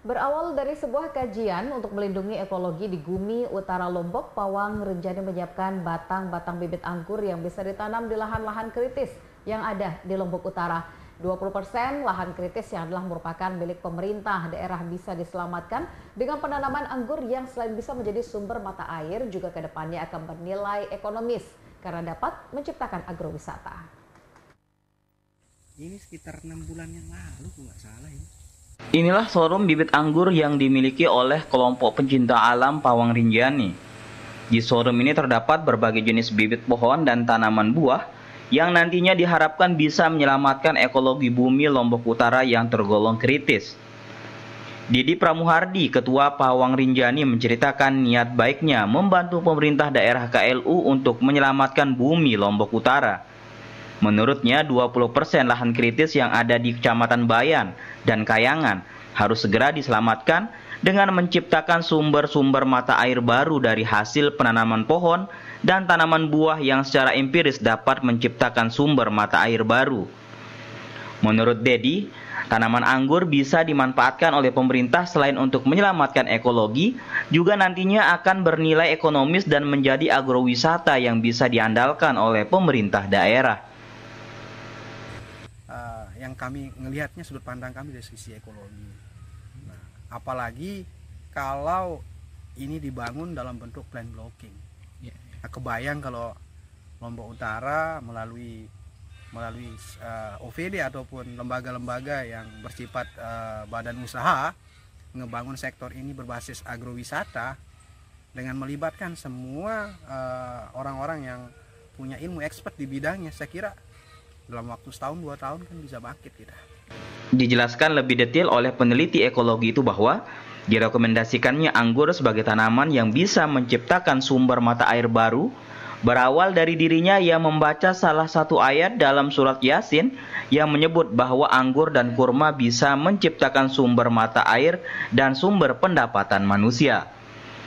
Berawal dari sebuah kajian untuk melindungi ekologi di Gumi, Utara Lombok, Pawang Renjani menyiapkan batang-batang bibit anggur yang bisa ditanam di lahan-lahan kritis yang ada di Lombok Utara. 20 persen lahan kritis yang adalah merupakan milik pemerintah daerah bisa diselamatkan dengan penanaman anggur yang selain bisa menjadi sumber mata air juga kedepannya akan bernilai ekonomis karena dapat menciptakan agrowisata. Ini sekitar enam bulan yang lalu, nggak salah ya Inilah showroom bibit anggur yang dimiliki oleh kelompok pencinta alam Pawang Rinjani. Di showroom ini terdapat berbagai jenis bibit pohon dan tanaman buah yang nantinya diharapkan bisa menyelamatkan ekologi bumi Lombok Utara yang tergolong kritis. Didi Pramuhardi, Ketua Pawang Rinjani menceritakan niat baiknya membantu pemerintah daerah KLU untuk menyelamatkan bumi Lombok Utara. Menurutnya 20% lahan kritis yang ada di Kecamatan Bayan dan Kayangan harus segera diselamatkan dengan menciptakan sumber-sumber mata air baru dari hasil penanaman pohon dan tanaman buah yang secara empiris dapat menciptakan sumber mata air baru. Menurut Dedi, tanaman anggur bisa dimanfaatkan oleh pemerintah selain untuk menyelamatkan ekologi, juga nantinya akan bernilai ekonomis dan menjadi agrowisata yang bisa diandalkan oleh pemerintah daerah yang kami ngelihatnya sudut pandang kami dari sisi ekologi. Nah, apalagi kalau ini dibangun dalam bentuk plan blocking. Iya, iya. Nah, kebayang kalau Lombok Utara melalui melalui uh, eh, OVD ataupun lembaga-lembaga yang bersifat uh, badan usaha ngebangun sektor ini berbasis agrowisata dengan melibatkan semua eh, orang-orang uh, yang punya ilmu expert di bidangnya saya kira dalam waktu setahun dua tahun kan bisa bangkit kita. Dijelaskan lebih detail oleh peneliti ekologi itu bahwa direkomendasikannya anggur sebagai tanaman yang bisa menciptakan sumber mata air baru berawal dari dirinya yang membaca salah satu ayat dalam surat Yasin yang menyebut bahwa anggur dan kurma bisa menciptakan sumber mata air dan sumber pendapatan manusia.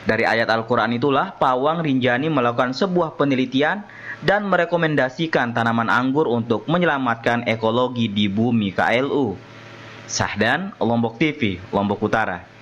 Dari ayat Al-Quran itulah Pawang Rinjani melakukan sebuah penelitian dan merekomendasikan tanaman anggur untuk menyelamatkan ekologi di bumi KLU. Sahdan, Lombok TV, Lombok Utara.